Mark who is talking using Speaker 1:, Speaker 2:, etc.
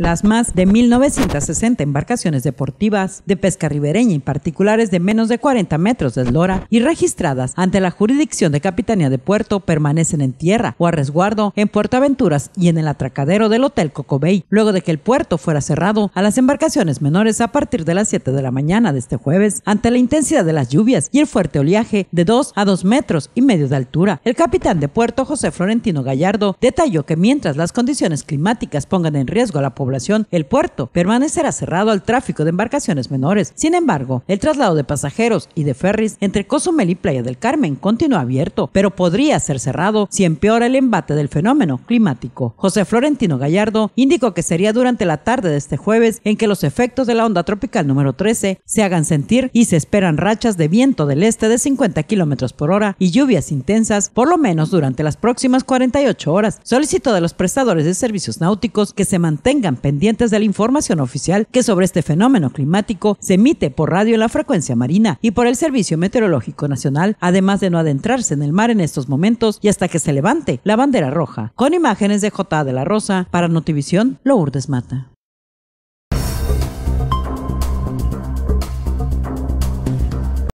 Speaker 1: Las más de 1.960 embarcaciones deportivas de pesca ribereña y particulares de menos de 40 metros de eslora y registradas ante la jurisdicción de Capitanía de Puerto permanecen en tierra o a resguardo en Puerto Aventuras y en el atracadero del Hotel Bay, luego de que el puerto fuera cerrado a las embarcaciones menores a partir de las 7 de la mañana de este jueves ante la intensidad de las lluvias y el fuerte oleaje de 2 a 2 metros y medio de altura. El capitán de puerto José Florentino Gallardo detalló que mientras las condiciones climáticas pongan en riesgo a la población el puerto permanecerá cerrado al tráfico de embarcaciones menores. Sin embargo, el traslado de pasajeros y de ferries entre Cozumel y Playa del Carmen continúa abierto, pero podría ser cerrado si empeora el embate del fenómeno climático. José Florentino Gallardo indicó que sería durante la tarde de este jueves en que los efectos de la onda tropical número 13 se hagan sentir y se esperan rachas de viento del este de 50 kilómetros por hora y lluvias intensas, por lo menos durante las próximas 48 horas. Solicito de los prestadores de servicios náuticos que se mantengan pendientes de la información oficial que sobre este fenómeno climático se emite por radio en la frecuencia marina y por el Servicio Meteorológico Nacional, además de no adentrarse en el mar en estos momentos y hasta que se levante la bandera roja. Con imágenes de J. de la Rosa, para Notivisión, Lourdes Mata.